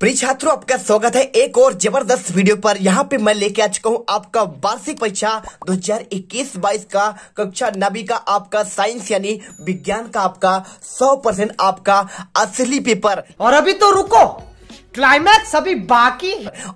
प्रिय छात्रों आपका स्वागत है एक और जबरदस्त वीडियो पर यहाँ पे मैं लेके आ चुका हूँ आपका वार्षिक परीक्षा 2021-22 का कक्षा नबी का आपका साइंस यानी विज्ञान का आपका 100 परसेंट आपका असली पेपर और अभी तो रुको क्लाइमैक्स अभी बाकी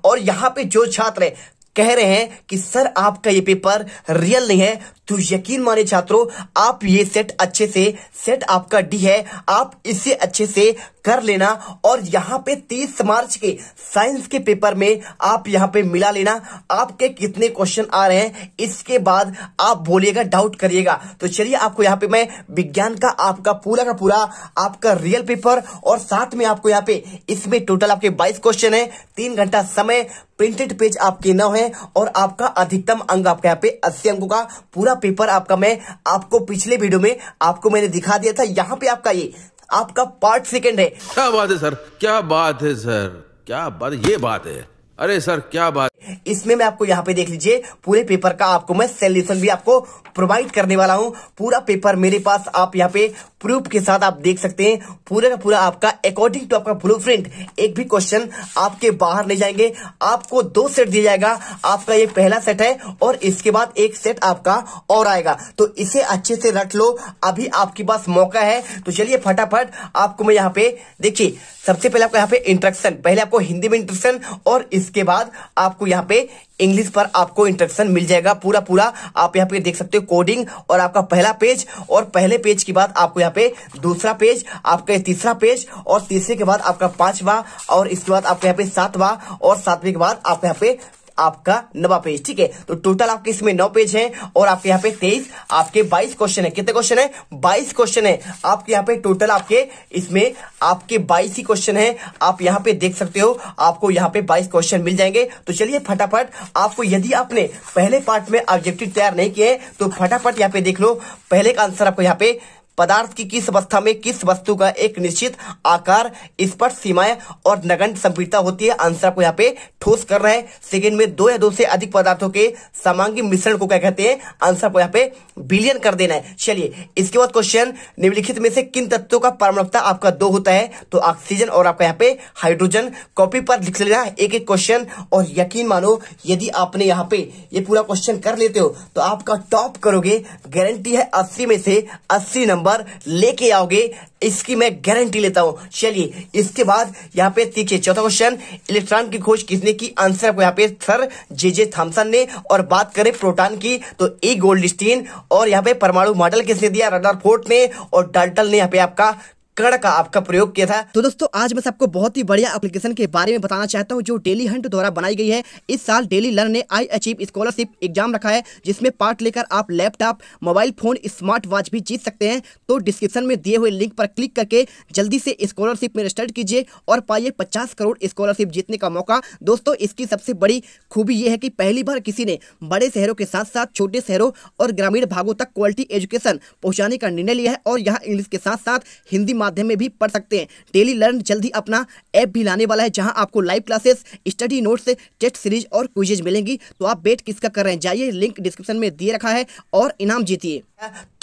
और यहाँ पे जो छात्र कह रहे हैं कि सर आपका ये पेपर रियल नहीं है तो यकीन माने छात्रों आप ये सेट अच्छे से सेट आपका डी है आप इसे अच्छे से कर लेना और यहाँ पे 30 मार्च के साइंस के पेपर में आप यहाँ पे मिला लेना आपके कितने क्वेश्चन आ रहे हैं इसके बाद आप बोलिएगा डाउट करिएगा तो चलिए आपको यहाँ पे मैं विज्ञान का आपका पूरा का पूरा आपका रियल पेपर और साथ में आपको यहाँ पे इसमें टोटल आपके 22 क्वेश्चन है तीन घंटा समय प्रिंटेड पेज आपके नौ है और आपका अधिकतम अंक आपके यहाँ पे अस्सी अंकों का पूरा पूरा पेपर आपका मैं आपको पिछले वीडियो में आपको मैंने दिखा दिया था यहाँ पे आपका ये आपका पार्ट सेकेंड है क्या बात है सर क्या बात है सर क्या बात ये बात है अरे सर क्या बात इसमें मैं आपको यहाँ पे देख लीजिए पूरे पेपर का आपको मैं सोल्यूशन भी आपको प्रोवाइड करने वाला हूँ पूरा पेपर मेरे पास आप यहाँ पे प्रूफ के साथ आप देख सकते हैं पूरा का पूरा आपका अकॉर्डिंग टू आपका ब्लू एक भी क्वेश्चन आपके बाहर ले जाएंगे आपको दो सेट दिया जाएगा आपका ये पहला सेट है और इसके बाद एक सेट आपका और आएगा तो इसे अच्छे से रख लो अभी आपके पास मौका है तो चलिए फटाफट आपको मैं यहाँ पे देखिए सबसे पहले आपको यहाँ पे इंट्रक्शन पहले आपको हिंदी में इंट्रक्शन और इसके बाद आपको यहाँ पे इंग्लिश पर आपको इंट्रक्शन मिल जाएगा पूरा पूरा आप यहाँ पे देख सकते हो कोडिंग और आपका पहला पेज और पहले पेज के बाद आपको यहाँ पे दूसरा पेज आपका तीसरा पेज और तीसरे के बाद आपका पांचवा और इसके बाद आपके यहाँ पे सातवा और सातवें के बाद आपके यहाँ पे आपका नवा पेज ठीक है तो टोटल आपके इसमें नौ पेज है और आपके यहाँ पे तेईस आपके बाईस क्वेश्चन है कितने क्वेश्चन है बाईस क्वेश्चन है आपके यहाँ पे टोटल आपके इसमें आपके बाईस ही क्वेश्चन है आप यहाँ पे देख सकते हो आपको यहाँ पे बाईस क्वेश्चन मिल जाएंगे तो चलिए फटाफट आपको यदि आपने पहले पार्ट में ऑब्जेक्टिव तैयार नहीं किए तो फटाफट यहाँ पे देख लो पहले का आंसर आपको यहाँ पे पदार्थ की किस अवस्था में किस वस्तु का एक निश्चित आकार स्पर्श सीमाएं और नगन संपीड़ता होती है आंसर आपको यहाँ पे ठोस कर रहे है सेकेंड में दो या दो से अधिक पदार्थों के समांगी मिश्रण को क्या कहते हैं आंसर आपको यहाँ पे बिलियन कर देना है चलिए इसके बाद क्वेश्चन निम्नलिखित में से किन तत्वों का परमाणुता आपका दो होता है तो ऑक्सीजन और आपका यहाँ पे हाइड्रोजन कॉपी पर लिख लेना एक एक क्वेश्चन और यकीन मानो यदि आपने यहाँ पे ये पूरा क्वेश्चन कर लेते हो तो आपका टॉप करोगे गारंटी है अस्सी में से अस्सी नंबर नंबर लेके आओगे इसकी मैं गारंटी लेता हूँ चलिए इसके बाद यहाँ पे देखिए चौथा क्वेश्चन इलेक्ट्रॉन की खोज किसने की आंसर आपको यहाँ पे सर जे जे थॉमसन ने और बात करें प्रोटॉन की तो ए गोल्डस्टीन और यहाँ पे परमाणु मॉडल किसने दिया रडार फोर्ट ने और डाल्टन ने यहाँ पे आपका कड़ का आपका प्रयोग किया था तो दोस्तों आज मैं सबको बहुत ही बढ़िया एप्लीकेशन के बारे में बताना चाहता हूँ जो डेली हंट द्वारा बनाई गई है इस साल डेली लर्न ने आई अचीव स्कॉलरशिप एग्जाम रखा है जिसमें पार्ट लेकर आप laptop mobile phone smart watch भी जीत सकते हैं तो डिस्क्रिप्शन में दिए हुए लिंक पर क्लिक करके जल्दी से स्कॉलरशिप में रजिस्टर्ड कीजिए और पाइए पचास करोड़ स्कॉलरशिप जीतने का मौका दोस्तों इसकी सबसे बड़ी खूबी यह है कि पहली बार किसी ने बड़े शहरों के साथ साथ छोटे शहरों और ग्रामीण भागों तक क्वालिटी एजुकेशन पहुंचाने का निर्णय लिया है और यहाँ इंग्लिश के साथ साथ हिंदी माध्यम में भी पढ़ सकते हैं डेली लर्न जल्द ही अपना ऐप भी लाने वाला है जहां आपको live classes study notes test series और क्विजेज मिलेंगी तो आप बेट किसका कर रहे हैं जाइए लिंक डिस्क्रिप्शन में दिए रखा है और इनाम जीतिए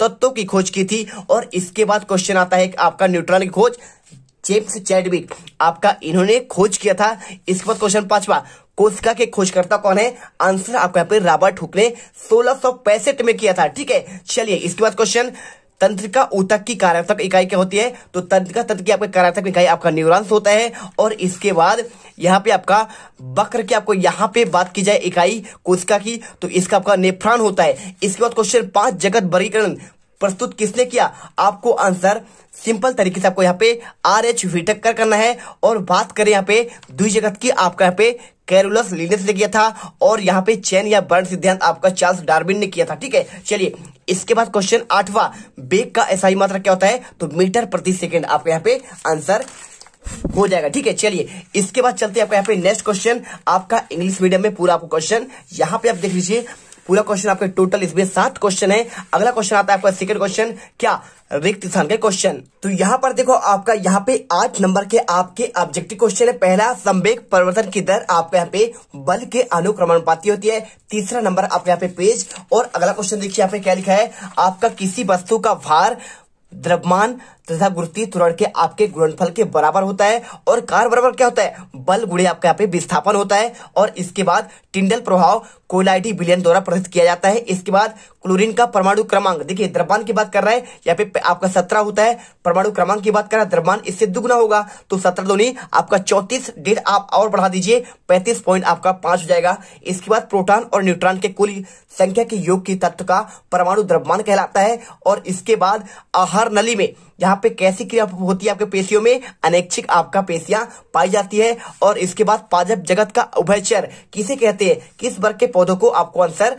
तत्व की खोज की थी और इसके बाद क्वेश्चन आता है आपका न्यूट्रॉन की खोज जेम्स चैडविक आपका इन्होंने खोज किया था इस पर क्वेश्चन पांचवा कोशिका के खोजकर्ता कौन है आंसर आपका यहाँ पे रॉबर्ट हुक ने सोलह में किया था ठीक है चलिए इसके बाद क्वेश्चन तंत्रिका ऊतक की कार्यात्मक इकाई क्या होती है तो तंत्रिका तंत्र की आपकी कार्यात्मक इकाई आपका न्यूरॉन्स होता है और इसके बाद यहाँ पे आपका वक्र की आपको यहाँ पे बात की जाए इकाई कोशिका की तो इसका आपका नेफ्रॉन होता है इसके बाद क्वेश्चन पांच जगत वर्गीकरण प्रस्तुत किसने किया आपको आंसर सिंपल तरीके से आपको यहाँ पे आर एच विटक्कर करना है और बात करें यहाँ पे दुई जगत की आपका यहाँ पे कैरुलस लीनस ने किया था और यहाँ पे चैन या बर्ड सिद्धांत आपका चार्ल्स डार्विन ने किया था ठीक है चलिए इसके बाद क्वेश्चन आठवा बेग का ऐसा मात्रा क्या होता है तो मीटर प्रति सेकेंड आपका यहाँ पे आंसर हो जाएगा ठीक है चलिए इसके बाद चलते हैं आपका यहाँ पे नेक्स्ट क्वेश्चन आपका इंग्लिश मीडियम में पूरा आपको क्वेश्चन यहाँ पे आप देख लीजिए पूरा क्वेश्चन आपका टोटल इसमें सात क्वेश्चन है अगला क्वेश्चन आता है आपका सेकंड क्वेश्चन क्या रिक्त स्थान के क्वेश्चन तो यहाँ पर देखो आपका यहाँ पे आठ नंबर के आपके ऑब्जेक्टिव क्वेश्चन है पहला संवेग परिवर्तन की दर आपके यहाँ पे बल के अनुक्रमण पाती होती है तीसरा नंबर आपके यहाँ पे पेज और अगला क्वेश्चन देखिए यहाँ पे क्या लिखा है आपका किसी वस्तु का भार द्रव्यमान तथा गुरुत्वीय त्वरण के आपके गुणनफल के बराबर होता है और कार बराबर क्या होता है बल गुड़े आपके यहाँ पे विस्थापन होता है और इसके बाद टिंडल प्रभाव कोलाइडी बिलियन द्वारा प्रदर्शित किया जाता है इसके बाद क्लोरीन का परमाणु क्रमांक देखिए द्रव्यमान की बात कर रहा है यहाँ पे आपका सत्रह होता है परमाणु क्रमांक की बात कर रहा है द्रव्यमान इससे दुगना होगा तो सत्रह दोनी आपका चौतीस डेढ़ आप और बढ़ा दीजिए पैंतीस पॉइंट आपका पांच हो जाएगा इसके बाद प्रोटॉन और न्यूट्रॉन के कुल संख्या के योग की तत्व का परमाणु द्रव्यमान कहलाता है और इसके बाद आहार नली में यहाँ पे कैसी क्रिया होती है आपके पेशियों में अनैच्छिक आपका पेशियां पाई जाती है और इसके बाद पाजब जगत का उभयचर किसे कहते हैं किस वर्ग के पौधों को आपको आंसर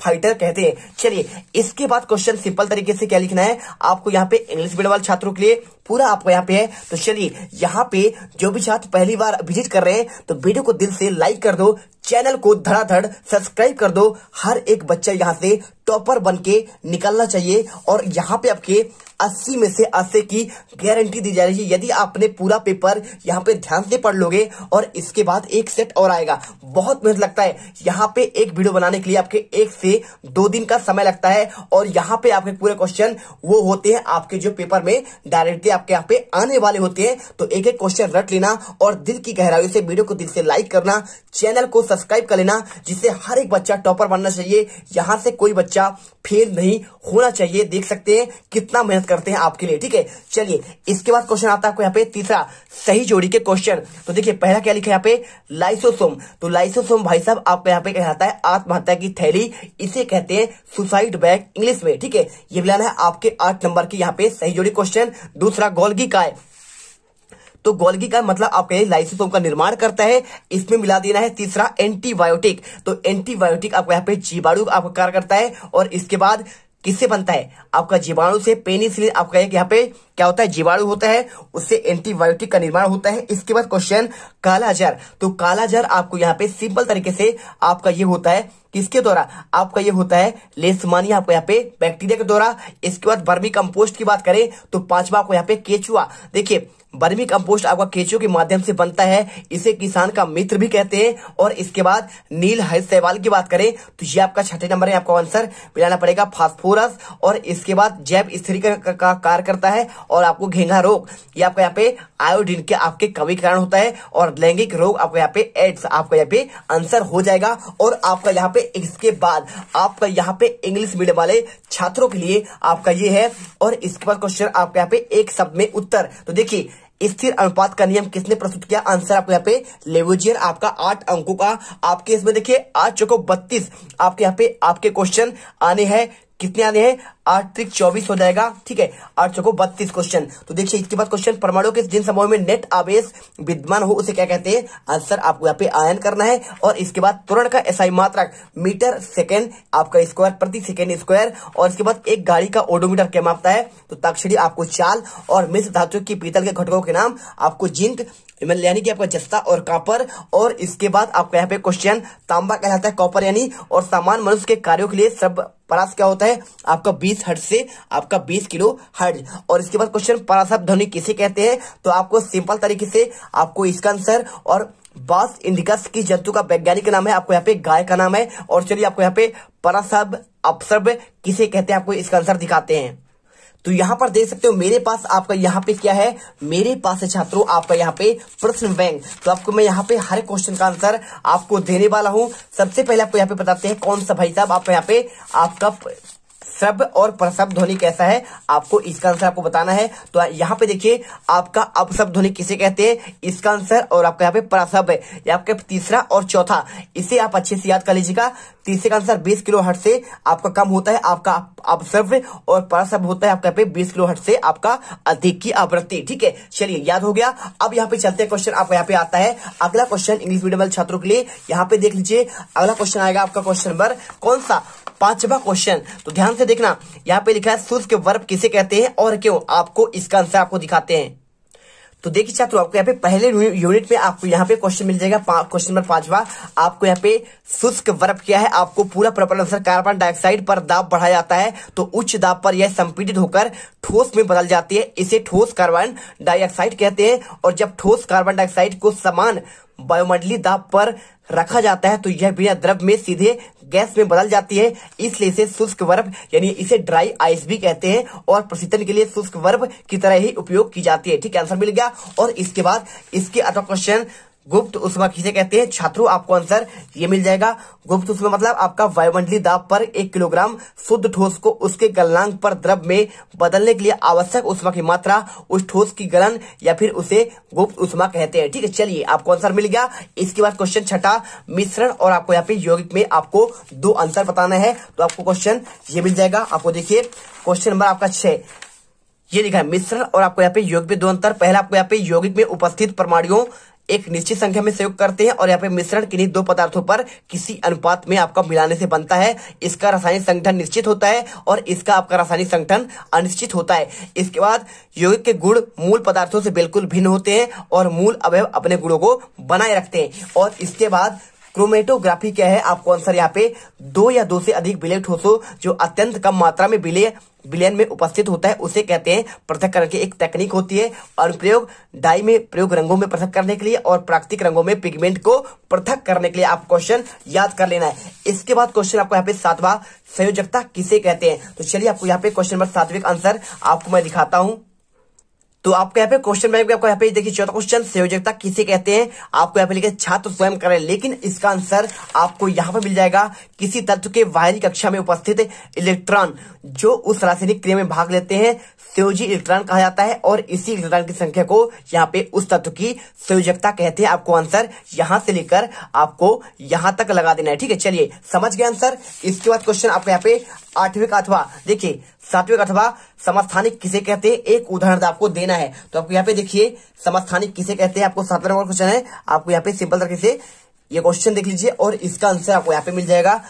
फाइटर कहते हैं चलिए इसके बाद क्वेश्चन सिंपल तरीके से क्या लिखना है आपको यहाँ पे इंग्लिश मीडियम वाले छात्रों के लिए पूरा आपको यहाँ पे है तो चलिए यहाँ पे जो भी छात्र पहली बार विजिट कर रहे हैं तो वीडियो को दिल से लाइक कर दो चैनल को धड़ाधड़ सब्सक्राइब कर दो हर एक बच्चा यहाँ से टॉपर बन के निकलना चाहिए और यहाँ पे आपके 80 में से 80 की गारंटी दी जा रही है यदि आपने पूरा पेपर यहाँ पे ध्यान से पढ़ लोगे और इसके बाद एक सेट और आएगा बहुत मेहनत लगता है यहाँ पे एक वीडियो बनाने के लिए आपके एक से दो दिन का समय लगता है और यहाँ पे आपके पूरे क्वेश्चन वो होते हैं आपके जो पेपर में डायरेक्टली आपके यहाँ पे आने वाले होते हैं तो एक एक क्वेश्चन रट लेना और दिल की गहराई से वीडियो को दिल से लाइक करना चैनल को सब्सक्राइब कर लेना जिससे हर एक बच्चा टॉपर बनना चाहिए यहाँ से कोई बच्चा फेल नहीं होना चाहिए देख सकते हैं कितना मेहनत करते हैं आपके लिए ठीक है चलिए इसके बाद क्वेश्चन आता है आपको यहाँ पे तीसरा सही जोड़ी के क्वेश्चन तो देखिए पहला क्या लिखा है यहाँ पे लाइसोसोम तो लाइसोसोम भाई साहब आपको यहाँ पे कहता है आत्महत्या की थैली इसे कहते हैं सुसाइड बैग इंग्लिश में ठीक है ये मिलाना है आपके आठ नंबर की यहाँ पे सही जोड़ी क्वेश्चन दूसरा दूसरा गोलगी काय तो गोलगी का मतलब आपके लाइसोसोम का निर्माण करता है इसमें मिला देना है तीसरा एंटीबायोटिक तो एंटीबायोटिक आपको यहाँ पे जीवाणु आपका कार्य करता है और इसके बाद किससे बनता है आपका जीवाणु से पेनिसिलिन आपका एक यहाँ पे क्या होता है जीवाणु होता है उससे एंटीबायोटिक का निर्माण होता है इसके बाद क्वेश्चन काला जर तो काला जर आपको यहाँ पे सिंपल तरीके से आपका ये होता है किसके द्वारा आपका ये होता है लेसमानिया आपको यहाँ पे बैक्टीरिया के द्वारा इसके बाद बर्मी कंपोस्ट की बात करें तो पांचवा आपको यहाँ पे केचुआ देखिये बर्मी कंपोस्ट आपका केचो के माध्यम से बनता है इसे किसान का मित्र भी कहते हैं और इसके बाद नील हरित सहवाल की बात करें तो ये आपका छठे नंबर है आपको आंसर मिलाना पड़ेगा फास्फोरस और इसके बाद जैव स्त्री का, का कार्य करता है और आपको घेंगा रोग ये आपका यहाँ पे आयोडीन के आपके कवि कारण होता है और लैंगिक रोग आपका यहाँ पे एड्स आपका यहाँ पे आंसर हो जाएगा और आपका यहाँ पे इसके बाद आपका यहाँ पे इंग्लिश मीडियम वाले छात्रों के लिए आपका ये है और इसके बाद क्वेश्चन आपका यहाँ पे एक शब्द में उत्तर तो देखिए स्थिर अनुपात का नियम किसने प्रस्तुत किया आंसर आपको यहाँ पे लेवोजियर आपका आठ अंकों का आपके इसमें देखिए आज चुको बत्तीस आपके यहाँ पे आपके क्वेश्चन आने हैं कितने आने हैं आठ त्रिक चौबीस हो जाएगा ठीक है आठ चौको बत्तीस क्वेश्चन तो देखिए इसके बाद क्वेश्चन परमाणु के जिन समूह में नेट आवेश विद्यमान हो उसे क्या कहते हैं आंसर आपको यहाँ पे आयन करना है और इसके बाद तुरंत का एसआई मात्रक मीटर सेकेंड आपका स्क्वायर प्रति सेकेंड स्क्वायर और इसके बाद एक गाड़ी का ओडोमीटर क्या मापता है तो ताक्षरी आपको चाल और मिश्र धातु की पीतल के घटकों के नाम आपको जिंक मतलब यानी कि आपका जस्ता और कापर और इसके बाद आपका यहाँ पे क्वेश्चन तांबा कहलाता है कॉपर यानी और सामान मनुष्य के कार्यों के लिए सब परास क्या होता है आपका बीस बीस हर्ट से आपका बीस किलो हर्ट और इसके बाद क्वेश्चन परासर ध्वनि किसे कहते हैं तो आपको सिंपल तरीके से आपको इसका आंसर और बास इंडिकस की जंतु का वैज्ञानिक नाम है आपको यहाँ पे गाय का नाम है और चलिए आपको यहाँ पे परासर्भ अपसर्भ किसे कहते हैं आपको इसका आंसर दिखाते हैं तो यहाँ पर देख सकते हो मेरे पास आपका यहाँ पे क्या है मेरे पास है छात्रों आपका यहाँ पे प्रश्न बैंक तो आपको मैं यहाँ पे हर क्वेश्चन का आंसर आपको देने वाला हूँ सबसे पहले आपको यहाँ पे बताते हैं कौन सा भाई साहब आपका यहाँ पे आपका सब और प्रसव ध्वनि कैसा है आपको इसका आंसर आपको बताना है तो यहाँ पे देखिए आपका अपशब्द ध्वनि किसे कहते हैं इसका आंसर और आपका यहाँ पे प्रसव है आपका तीसरा और चौथा इसे आप अच्छे से याद कर लीजिएगा तीसरे का आंसर बीस किलो हट से आपका कम होता है आपका अपशब्द और परसव होता है आपका पे बीस किलो हट से आपका अधिक की आवृत्ति ठीक है चलिए याद हो गया अब यहाँ पे चलते हैं क्वेश्चन आपको यहाँ पे आता है अगला क्वेश्चन इंग्लिश मीडियम वाले छात्रों के लिए यहाँ पे देख लीजिए अगला क्वेश्चन आएगा आपका क्वेश्चन नंबर कौन सा पांचवा क्वेश्चन तो ध्यान से देखना यहाँ पे लिखा है शुष्क वर्ब किसे कहते हैं और क्यों आपको इसका आंसर आपको दिखाते हैं तो देखिए छात्रों आपको यहाँ पे पहले यूनिट में आपको यहाँ पे क्वेश्चन मिल जाएगा क्वेश्चन नंबर पांचवा आपको यहाँ पे शुष्क वर्ब क्या है आपको पूरा प्रॉपर आंसर कार्बन डाइऑक्साइड पर दाब बढ़ाया जाता है तो उच्च दाब पर यह संपीड़ित होकर ठोस में बदल जाती है इसे ठोस कार्बन डाइऑक्साइड कहते हैं और जब ठोस कार्बन डाइऑक्साइड को समान वायुमंडलीय दाब पर रखा जाता है तो यह बिना द्रव में सीधे गैस में बदल जाती है इसलिए इसे शुष्क वर्ब यानी इसे ड्राई आइस भी कहते हैं और प्रशीतन के लिए शुष्क वर्ब की तरह ही उपयोग की जाती है ठीक आंसर मिल गया और इसके बाद इसके अगला क्वेश्चन गुप्त उष्मा किसे कहते हैं छात्रों आपको आंसर ये मिल जाएगा गुप्त उष्मा मतलब आपका वायुमंडलीय दाब पर एक किलोग्राम शुद्ध ठोस को उसके गलनांक पर द्रव में बदलने के लिए आवश्यक उष्मा की मात्रा उस ठोस की गलन या फिर उसे गुप्त उष्मा कहते हैं ठीक है चलिए आपको आंसर मिल गया इसके बाद क्वेश्चन छठा मिश्रण और आपको यहाँ पे यौगिक में आपको दो आंसर बताना है तो आपको क्वेश्चन ये मिल जाएगा आपको देखिए क्वेश्चन नंबर आपका छह ये लिखा है मिश्रण और आपको यहाँ पे यौगिक में दो अंतर पहले आपको यहाँ पे यौगिक में उपस्थित परमाणुओं एक निश्चित संख्या में संयोग करते हैं और यहाँ पे मिश्रण किन्हीं दो पदार्थों पर किसी अनुपात में आपका मिलाने से बनता है इसका रासायनिक संगठन निश्चित होता है और इसका आपका रासायनिक संगठन अनिश्चित होता है इसके बाद यौगिक के गुण मूल पदार्थों से बिल्कुल भिन्न होते हैं और मूल अवयव अपने गुणों को बनाए रखते हैं और इसके बाद क्रोमेटोग्राफी क्या है आपको आंसर यहाँ पे दो या दो से अधिक विलय ठोसो जो अत्यंत कम मात्रा में विलय विलयन में उपस्थित होता है उसे कहते हैं पृथककरण की एक तकनीक होती है और प्रयोग डाई में प्रयोग रंगों में पृथक करने के लिए और प्राकृतिक रंगों में पिगमेंट को पृथक करने के लिए आप क्वेश्चन याद कर लेना है इसके बाद क्वेश्चन आपको यहाँ पे सातवा संयोजकता किसे कहते हैं तो चलिए आपको यहाँ पे क्वेश्चन नंबर सातवें का आंसर आपको मैं दिखाता हूँ तो आपको यहाँ पे क्वेश्चन बैंक आपको यहाँ पे देखिए चौथा क्वेश्चन संयोजकता किसे कहते हैं आपको यहाँ पे लिखे छात्र स्वयं करें लेकिन इसका आंसर आपको यहाँ पे मिल जाएगा किसी तत्व के बाहरी कक्षा में उपस्थित इलेक्ट्रॉन जो उस रासायनिक क्रिया में भाग लेते हैं संयोजी इलेक्ट्रॉन कहा जाता है और इसी इलेक्ट्रॉन की संख्या को यहाँ पे उस तत्व की संयोजकता कहते हैं आपको आंसर यहाँ से लेकर आपको यहाँ तक लगा देना है ठीक है चलिए समझ गए आंसर इसके बाद क्वेश्चन आपको यहाँ पे आठवें का अथवा देखिए सातवें का अथवा समस्थानिक किसे कहते हैं एक उदाहरण तो आपको देना है तो आपको यहाँ पे देखिए समस्थानिक किसे कहते हैं आपको सातवें नंबर क्वेश्चन है आपको यहाँ पे सिंपल तरीके से ये क्वेश्चन देख लीजिए और इसका आंसर आपको यहाँ पे मिल जाएगा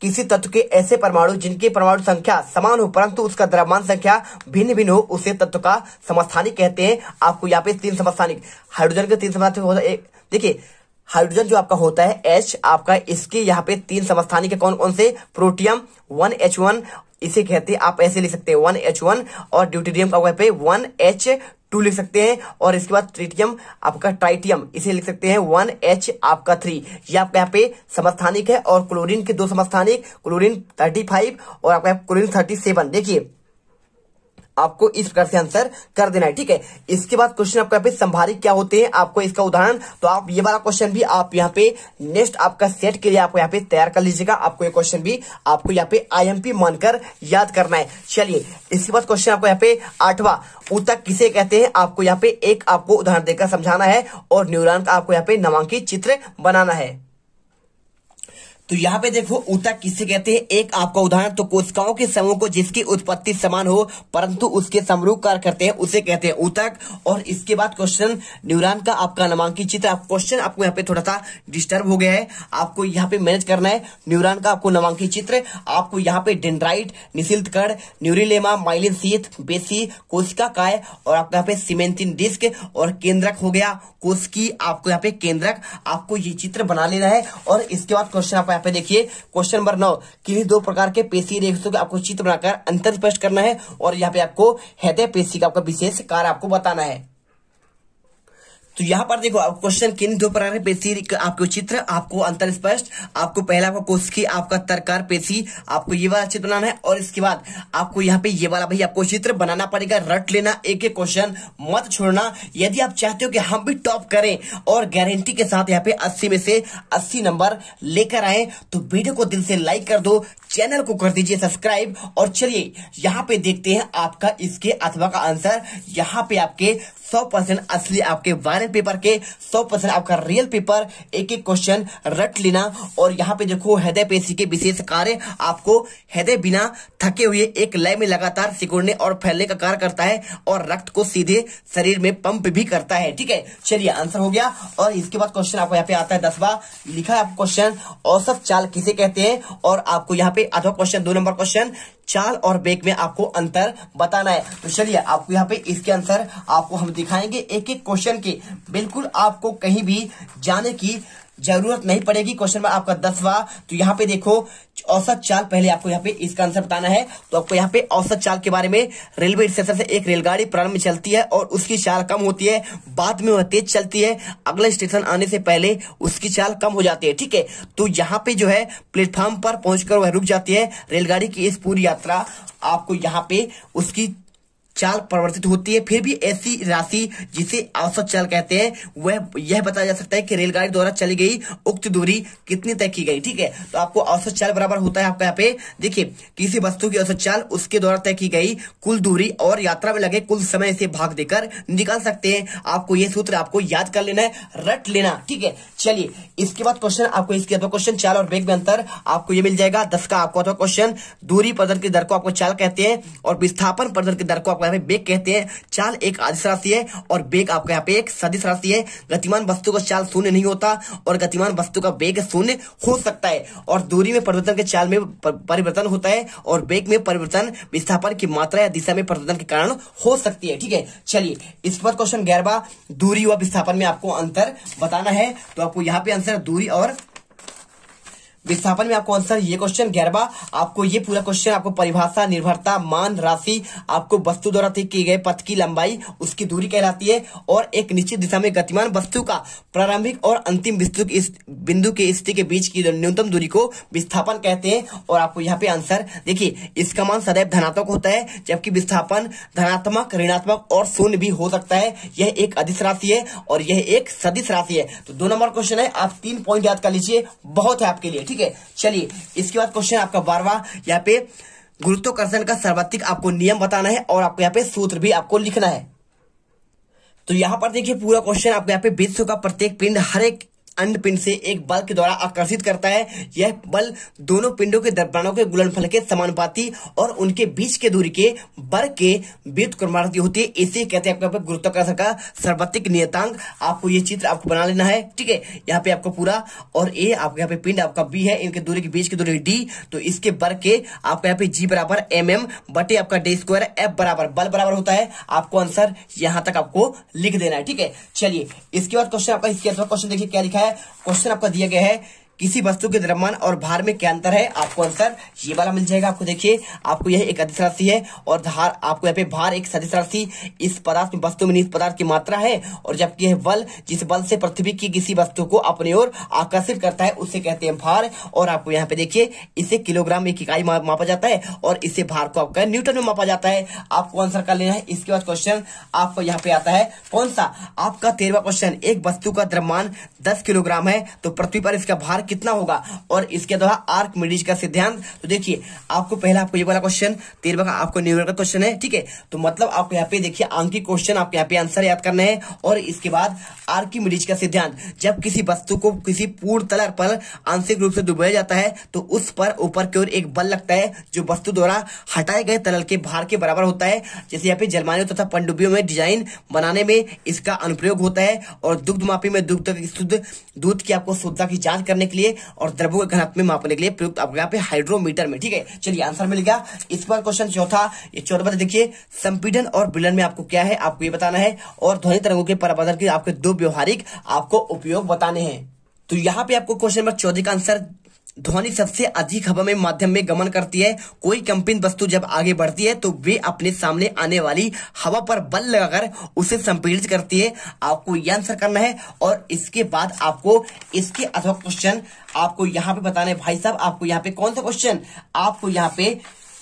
किसी तत्व के ऐसे परमाणु जिनकी परमाणु संख्या समान हो परंतु उसका द्रव्यमान संख्या भिन्न भिन्न हो उसे तत्व का समस्थानिक कहते हैं आपको यहाँ पे तीन समस्थानिक हाइड्रोजन के तीन समस्थानिक होता है देखिए हाइड्रोजन जो आपका होता है एच आपका इसके यहाँ पे तीन समस्थानिक है कौन कौन से प्रोटियम वन एच वन इसे कहते हैं आप ऐसे लिख सकते हैं वन एच वन और ड्यूटेरियम का पे वन एच टू लिख सकते हैं और इसके बाद ट्रिटियम आपका ट्राइटियम इसे लिख सकते हैं वन एच आपका थ्री ये आपका यहाँ पे समस्थानिक है और क्लोरीन के दो समस्थानिक क्लोरीन थर्टी फाइव और आपका क्लोरीन थर्टी सेवन देखिए आपको इस प्रकार से आंसर कर देना है ठीक है इसके बाद क्वेश्चन आपका पे संभारी क्या होते हैं आपको इसका उदाहरण तो आप ये वाला क्वेश्चन भी आप यहाँ पे नेक्स्ट आपका सेट के लिए आपको यहाँ पे तैयार कर लीजिएगा आपको ये क्वेश्चन भी आपको यहाँ पे आईएमपी मानकर याद करना है चलिए इसके बाद क्वेश्चन आपको यहाँ पे आठवा उतक किसे कहते हैं आपको यहाँ पे एक आपको उदाहरण देकर समझाना है और न्यूरान का आपको यहाँ पे नामांकित चित्र बनाना है तो यहाँ पे देखो ऊतक किसे कहते हैं एक आपका उदाहरण तो कोशिकाओं के समूह को जिसकी उत्पत्ति समान हो परंतु उसके समरूप कार्य करते हैं उसे कहते हैं ऊतक और इसके बाद क्वेश्चन न्यूरॉन का आपका नामांकित चित्र आप क्वेश्चन आपको यहाँ पे थोड़ा सा डिस्टर्ब हो गया है आपको यहाँ पे मैनेज करना है न्यूरॉन का आपको नामांकित चित्र आपको यहाँ पे डेंड्राइट निशिल्त कड़ न्यूरिलेमा माइलिन सीथ बेसी कोशिका काय और आपको यहाँ पे सीमेंटिन डिस्क और केंद्रक हो गया कोशकी आपको यहाँ पे केंद्रक आपको ये चित्र बना लेना है और इसके बाद क्वेश्चन आप यहाँ पे देखिए क्वेश्चन नंबर नौ किसी दो प्रकार के पेशी रेखों के आपको चित्र बनाकर अंतर स्पष्ट करना है और यहाँ पे आपको हृदय पेशी का आपका विशेष कार्य आपको बताना है तो यहाँ पर देखो आप क्वेश्चन किन दो प्रकार के पेशी आपको चित्र आपको अंतर स्पष्ट आपको पहला आपको कोशिकी आपका तरकार पेशी आपको ये वाला चित्र बनाना है और इसके बाद आपको यहाँ पे ये वाला भाई आपको चित्र बनाना पड़ेगा रट लेना एक एक क्वेश्चन मत छोड़ना यदि आप चाहते हो कि हम भी टॉप करें और गारंटी के साथ यहाँ पे अस्सी में से अस्सी नंबर लेकर आए तो वीडियो को दिल से लाइक कर दो चैनल को कर दीजिए सब्सक्राइब और चलिए यहाँ पे देखते हैं आपका इसके अथवा का आंसर यहाँ पे आपके सौ परसेंट असली आपके बारे करंट पेपर के सौ परसेंट आपका रियल पेपर एक एक क्वेश्चन रट लेना और यहाँ पे देखो हृदय पेशी के विशेष कार्य आपको हृदय बिना थके हुए एक लय में लगातार सिकुड़ने और फैलने का कार्य करता है और रक्त को सीधे शरीर में पंप भी करता है ठीक है चलिए आंसर हो गया और इसके बाद क्वेश्चन आपको यहाँ पे आता है दसवा लिखा है आपको क्वेश्चन औसत चाल किसे कहते हैं और आपको यहाँ पे आठवा क्वेश्चन दो नंबर क्वेश्चन चाल और बेग में आपको अंतर बताना है तो चलिए आपको यहाँ पे इसके आंसर आपको हम दिखाएंगे एक एक क्वेश्चन के बिल्कुल आपको कहीं भी जाने की जरूरत नहीं पड़ेगी क्वेश्चन में आपका दसवा तो यहाँ पे देखो औसत चाल पहले आपको यहाँ पे इसका आंसर बताना है तो आपको यहाँ पे औसत चाल के बारे में रेलवे स्टेशन से एक रेलगाड़ी प्रारंभ में चलती है और उसकी चाल कम होती है बाद में वह तेज चलती है अगले स्टेशन आने से पहले उसकी चाल कम हो जाती है ठीक है तो यहाँ पे जो है प्लेटफॉर्म पर पहुंचकर वह रुक जाती है रेलगाड़ी की इस पूरी यात्रा आपको यहाँ पे उसकी चाल परिवर्तित होती है फिर भी ऐसी राशि जिसे औसत चाल कहते हैं वह यह बताया जा सकता है कि रेलगाड़ी द्वारा चली गई उक्त दूरी कितनी तय की गई ठीक है तो आपको औसत चाल बराबर होता है आपका यहाँ पे देखिए किसी वस्तु की औसत चाल उसके द्वारा तय की गई कुल दूरी और यात्रा में लगे कुल समय से भाग देकर निकाल सकते हैं आपको यह सूत्र आपको याद कर लेना है रट लेना ठीक है चलिए इसके बाद क्वेश्चन आपको इसके अथवा क्वेश्चन चाल और बेग में अंतर आपको यह मिल जाएगा दस का आपको क्वेश्चन दूरी प्रदर्शन की दर को आपको चाल कहते हैं और विस्थापन प्रदर्शन की दर को आपको बारे में बेग कहते हैं चाल एक आदिश राशि है और बेग आपका यहाँ पे एक सदिश राशि है गतिमान वस्तु का चाल शून्य नहीं होता और गतिमान वस्तु का बेग शून्य हो सकता है और दूरी में परिवर्तन के चाल में परिवर्तन होता है और बेग में परिवर्तन विस्थापन की मात्रा या दिशा में परिवर्तन के कारण हो सकती है ठीक है चलिए इस पर क्वेश्चन ग्यारह दूरी व विस्थापन में आपको अंतर बताना है तो आपको यहाँ पे आंसर दूरी और विस्थापन में आपको आंसर ये क्वेश्चन गैरबा आपको ये पूरा क्वेश्चन आपको परिभाषा निर्भरता मान राशि आपको वस्तु द्वारा तय किए गए पथ की लंबाई उसकी दूरी कहलाती है और एक निश्चित दिशा में गतिमान वस्तु का प्रारंभिक और अंतिम बिंदु इस बिंदु के स्थिति के बीच की न्यूनतम दूरी को विस्थापन कहते हैं और आपको यहाँ पे आंसर देखिए इसका मान सदैव धनात्मक होता है जबकि विस्थापन धनात्मक ऋणात्मक और शून्य भी हो सकता है यह एक अधिस राशि है और यह एक सदिश राशि है तो दो नंबर क्वेश्चन है आप तीन पॉइंट याद कर लीजिए बहुत है आपके लिए ठीक ठीक है चलिए इसके बाद क्वेश्चन आपका बारवा यहाँ पे गुरुत्वाकर्षण का सर्वाधिक आपको नियम बताना है और आपको यहाँ पे सूत्र भी आपको लिखना है तो यहाँ पर देखिए पूरा क्वेश्चन आपको यहाँ पे विश्व का प्रत्येक पिंड हर एक पिंड से एक बल के द्वारा आकर्षित करता है यह बल दोनों पिंडों के दरबारों के फल के समानुपाती और उनके बीच के दूरी के वर्ग के बीत होती है इसे कहते हैं आपके आपका गुरुत्वाकर्षण का सर्वाधिक नियतांक आपको ये चित्र आपको बना लेना है ठीक है यहाँ पे आपको पूरा और ए आपके यहाँ पे पिंड आपका बी है इनके दूरी के बीच की दूरी डी तो इसके वर्ग के आपका यहाँ पे जी बराबर एम एम बटे आपका डी स्क्वायर एफ बराबर बल बराबर होता है आपको आंसर यहाँ तक आपको लिख देना है ठीक है चलिए इसके बाद क्वेश्चन आपका इसके क्वेश्चन देखिए क्या लिखा है है क्वेश्चन आपका दिया गया है किसी वस्तु के द्रव्यमान और भार में क्या अंतर है आपको आंसर ये वाला मिल जाएगा आपको देखिए आपको यह एक अधिस राशि है और धार आपको यहाँ पे भार एक सदिश राशि इस पदार्थ में वस्तु में निहित पदार्थ की मात्रा है और जबकि यह बल जिस बल से पृथ्वी की किसी वस्तु को अपनी ओर आकर्षित करता है उसे कहते हैं भार और आपको यहाँ पे देखिए इसे किलोग्राम एक इकाई मापा जाता है और इसे भार को आपका न्यूटन में मापा जाता है आपको आंसर कर लेना है इसके बाद क्वेश्चन आपको यहाँ पे आता है कौन सा आपका तेरवा क्वेश्चन एक वस्तु का द्रव्यमान दस किलोग्राम है तो पृथ्वी पर इसका भार कितना होगा और इसके द्वारा आर्क मिडीज का सिद्धांत तो देखिए आपको पहला आपको ये वाला क्वेश्चन तेरवा का आपको का क्वेश्चन है ठीक है तो मतलब आपको यहाँ पे देखिए आंकी क्वेश्चन आपको यहाँ पे आंसर याद करने है और इसके बाद आर्की मिडीज का सिद्धांत जब किसी वस्तु को किसी पूर्ण तलर पर आंशिक रूप से डुबाया जाता है तो उस पर ऊपर की ओर एक बल लगता है जो वस्तु द्वारा हटाए गए तलल के भार के बराबर होता है जैसे यहाँ पे जलमानियों तथा पंडुबियों में डिजाइन बनाने में इसका अनुप्रयोग होता है और दुग्ध मापी में दुग्ध शुद्ध दूध की आपको शुद्धता की जांच करने के लिए और द्रवों के घनत्व में मापने के लिए प्रयुक्त आपको यहाँ पे हाइड्रोमीटर में ठीक है चलिए आंसर मिल गया इस बार क्वेश्चन चौथा ये चौथा देखिए संपीडन और बिलन में आपको क्या है आपको ये बताना है और ध्वनि तरंगों के परावर्तन के आपके दो व्यवहारिक आपको उपयोग बताने हैं तो यहाँ पे आपको क्वेश्चन नंबर चौदह का आंसर ध्वनि सबसे अधिक हवा में माध्यम में गमन करती है कोई कंपित वस्तु जब आगे बढ़ती है तो वे अपने सामने आने वाली हवा पर बल लगाकर उसे संपीड़ित करती है आपको यह आंसर करना है और इसके बाद आपको इसके अथवा क्वेश्चन आपको यहाँ पे बताने भाई साहब आपको यहाँ पे कौन सा क्वेश्चन आपको यहाँ पे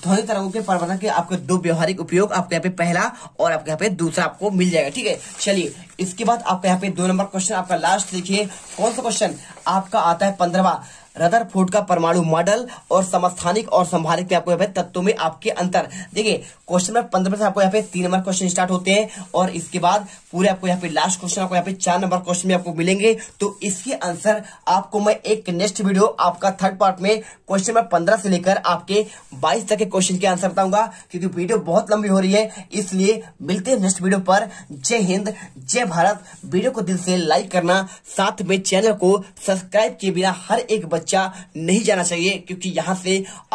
ध्वनि तरंगों के प्रबंधन के आपको दो व्यवहारिक उपयोग आपके यहाँ पे पहला और आपके यहाँ पे दूसरा आपको मिल जाएगा ठीक है चलिए इसके बाद आपके यहाँ पे दो नंबर क्वेश्चन आपका लास्ट देखिए कौन सा क्वेश्चन आपका आता है पंद्रवा रदरफोर्ड का परमाणु मॉडल और समस्थानिक और संभालिक में आपको यहाँ पे तत्व में आपके अंतर देखिए क्वेश्चन नंबर पंद्रह आपको यहाँ पे तीन नंबर क्वेश्चन स्टार्ट होते हैं और इसके बाद पूरे आपको यहाँ पे लास्ट क्वेश्चन आपको यहाँ पे चार नंबर क्वेश्चन में आपको मिलेंगे तो इसके आंसर आपको मैं एक नेक्स्ट वीडियो आपका थर्ड पार्ट में क्वेश्चन नंबर पंद्रह से लेकर आपके बाईस तक के क्वेश्चन के आंसर बताऊंगा क्योंकि वीडियो बहुत लंबी हो रही है इसलिए मिलते हैं नेक्स्ट वीडियो पर जय हिंद जय भारत वीडियो को दिल से लाइक करना साथ में चैनल को सब्सक्राइब किए बिना हर एक बच्चे बच्चा नहीं जाना चाहिए क्योंकि यहाँ से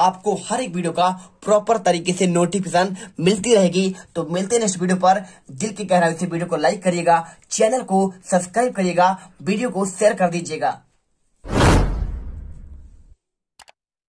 आपको हर एक वीडियो का प्रॉपर तरीके से नोटिफिकेशन मिलती रहेगी तो मिलते हैं नेक्स्ट वीडियो पर दिल की गहराई से वीडियो को लाइक करिएगा चैनल को सब्सक्राइब करिएगा वीडियो को शेयर कर दीजिएगा